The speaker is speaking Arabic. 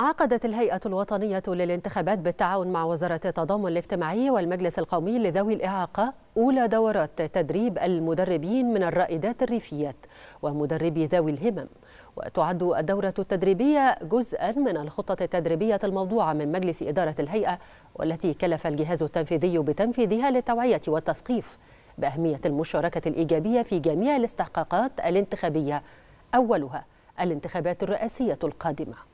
عقدت الهيئة الوطنية للانتخابات بالتعاون مع وزارة التضامن الاجتماعي والمجلس القومي لذوي الإعاقة أولى دورات تدريب المدربين من الرائدات الريفيات ومدربي ذوي الهمم وتعد الدورة التدريبية جزءا من الخطة التدريبية الموضوعة من مجلس إدارة الهيئة والتي كلف الجهاز التنفيذي بتنفيذها للتوعية والتثقيف بأهمية المشاركة الإيجابية في جميع الاستحقاقات الانتخابية أولها الانتخابات الرئاسية القادمة